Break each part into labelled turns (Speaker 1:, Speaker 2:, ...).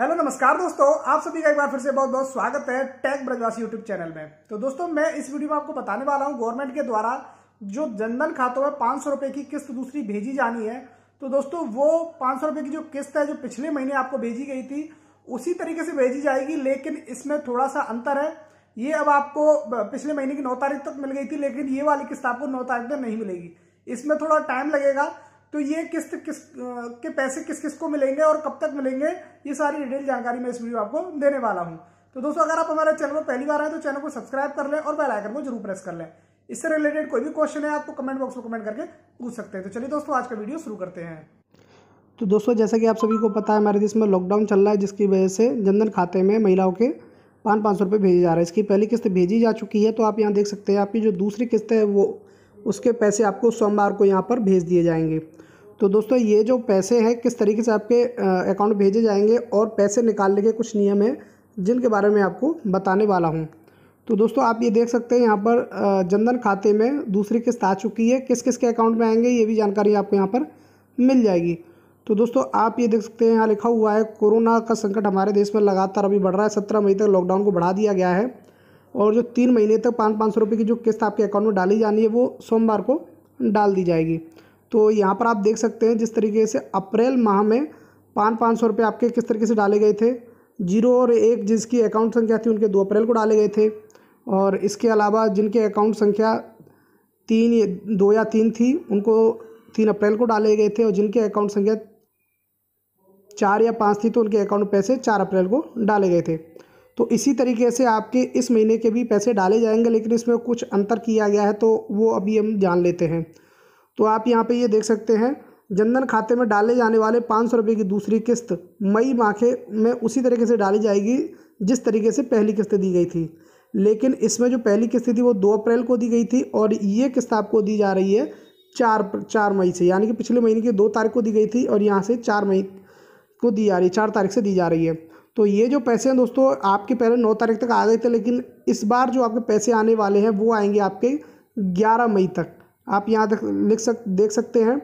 Speaker 1: hello नमस्कार दोस्तों आप सभी का एक बार फिर से बहुत बहुत स्वागत है टैग ब्रजवासी यूट्यूब चैनल में तो दोस्तों मैं इस वीडियो में आपको बताने वाला हूं गवर्नमेंट के द्वारा जो जनधन खातों में पाँच सौ रुपये की किस्त दूसरी भेजी जानी है तो दोस्तों वो पाँच सौ रुपये की जो किस्त है जो पिछले महीने आपको भेजी गई थी उसी तरीके से भेजी जाएगी लेकिन इसमें थोड़ा सा अंतर है ये अब आपको पिछले महीने की नौ तारीख तक मिल गई थी लेकिन ये वाली किस्त आपको नौ तारीख तक नहीं मिलेगी इसमें थोड़ा टाइम लगेगा तो ये किस्त किस के पैसे किस किस को मिलेंगे और कब तक मिलेंगे ये सारी डिटेल जानकारी मैं इस वीडियो आपको देने वाला हूँ तो दोस्तों अगर आप हमारे चैनल पर पहली बार आए तो चैनल को सब्सक्राइब कर लें और बेल आइकन को जरूर प्रेस कर लें इससे रिलेटेड कोई भी क्वेश्चन है आपको तो कमेंट बॉक्स में कमेंट करके पूछ सकते हैं तो चलिए दोस्तों आज का वीडियो शुरू करते हैं तो दोस्तों जैसा कि आप सभी को पता है हमारे देश में लॉकडाउन चल रहा है जिसकी वजह से जनधन खाते में महिलाओं के पाँच पाँच सौ रुपये भेजे जा रहे हैं इसकी पहली किस्त भेजी जा चुकी है तो आप यहाँ देख सकते हैं आपकी जो दूसरी किस्त है वो उसके पैसे आपको सोमवार को यहाँ पर भेज दिए जाएंगे तो दोस्तों ये जो पैसे हैं किस तरीके से आपके अकाउंट भेजे जाएंगे और पैसे निकालने के कुछ नियम हैं जिनके बारे में आपको बताने वाला हूँ तो दोस्तों आप ये देख सकते हैं यहाँ पर जनधन खाते में दूसरी किस्त आ चुकी है किस किस के अकाउंट में आएंगे ये भी जानकारी आपको यहाँ पर मिल जाएगी तो दोस्तों आप ये देख सकते हैं यहाँ लिखा हुआ है कोरोना का संकट हमारे देश में लगातार अभी बढ़ रहा है सत्रह मई तक लॉकडाउन को बढ़ा दिया गया है और जो तीन महीने तक पाँच पाँच सौ रुपये की जो किस्त आपके अकाउंट में डाली जानी है वो सोमवार को डाल दी जाएगी तो यहाँ पर आप देख सकते हैं जिस तरीके से अप्रैल माह में पाँच पाँच सौ रुपये आपके किस तरीके से डाले गए थे जीरो और एक जिसकी अकाउंट संख्या थी उनके दो अप्रैल को डाले गए थे और इसके अलावा जिनके अकाउंट संख्या तीन दो या तीन थी उनको तीन अप्रैल को डाले गए थे और जिनके अकाउंट संख्या चार या पाँच थी तो उनके अकाउंट पैसे चार अप्रैल को डाले गए थे तो इसी तरीके से आपके इस महीने के भी पैसे डाले जाएंगे लेकिन इसमें कुछ अंतर किया गया है तो वो अभी हम जान लेते हैं तो आप यहाँ पे ये देख सकते हैं जनधन खाते में डाले जाने वाले पाँच सौ रुपये की दूसरी किस्त मई माह के में उसी तरीके से डाली जाएगी जिस तरीके से पहली किस्त दी गई थी लेकिन इसमें जो पहली किस्त थी वो दो अप्रैल को दी गई थी और ये किस्त आपको दी जा रही है चार चार मई से यानी कि पिछले महीने की दो तारीख को दी गई थी और यहाँ से चार मई को दी जा रही है चार तारीख से दी जा रही है तो ये जो पैसे हैं दोस्तों आपके पहले नौ तारीख तक आ गए थे लेकिन इस बार जो आपके पैसे आने वाले हैं वो आएंगे आपके ग्यारह मई तक आप यहाँ तक लिख सक देख सकते हैं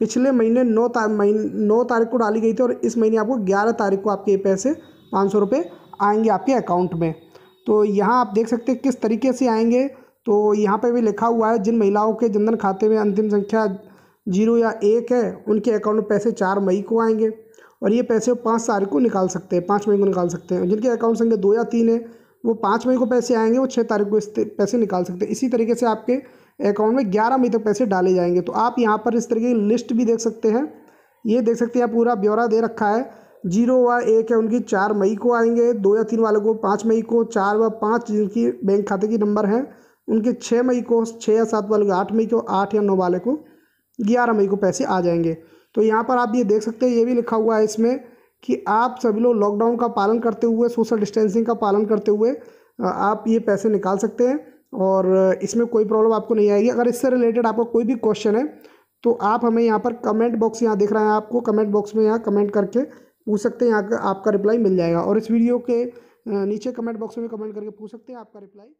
Speaker 1: पिछले महीने नौ तार महीने नौ तारीख को डाली गई थी और इस महीने आपको ग्यारह तारीख को आपके पैसे पाँच सौ रुपये आएंगे आपके अकाउंट में तो यहाँ आप देख सकते हैं किस तरीके से आएंगे तो यहाँ पे भी लिखा हुआ है जिन महिलाओं के जनधन खाते में अंतिम संख्या जीरो या एक है उनके अकाउंट में पैसे चार मई को आएंगे और ये पैसे वो पाँच तारीख को निकाल सकते हैं पाँच मई को निकाल सकते हैं जिनके अकाउंट संख्या दो या तीन है वो पाँच मई को पैसे आएंगे वो छः तारीख को इस पैसे निकाल सकते हैं इसी तरीके से आपके अकाउंट में ग्यारह मई तक पैसे डाले जाएंगे तो आप यहाँ पर इस तरीके की लिस्ट भी देख सकते हैं ये देख सकते हैं पूरा ब्यौरा दे रखा है जीरो व एक है उनकी चार मई को आएंगे दो या तीन वालों को पाँच मई को चार व पाँच जिनकी बैंक खाते की नंबर है उनके छः मई को छः या सात वाले को आठ मई को आठ या नौ वाले को ग्यारह मई को पैसे आ जाएंगे तो यहाँ पर आप ये देख सकते हैं ये भी लिखा हुआ है इसमें कि आप सभी लोग लॉकडाउन का पालन करते हुए सोशल डिस्टेंसिंग का पालन करते हुए आप ये पैसे निकाल सकते हैं और इसमें कोई प्रॉब्लम आपको नहीं आएगी अगर इससे रिलेटेड आपका कोई भी क्वेश्चन है तो आप हमें यहाँ पर कमेंट बॉक्स यहाँ देख रहे हैं आपको कमेंट बॉक्स में यहाँ कमेंट करके पूछ सकते हैं यहाँ आपका रिप्लाई मिल जाएगा और इस वीडियो के नीचे कमेंट बॉक्स में कमेंट करके पूछ सकते हैं आपका रिप्लाई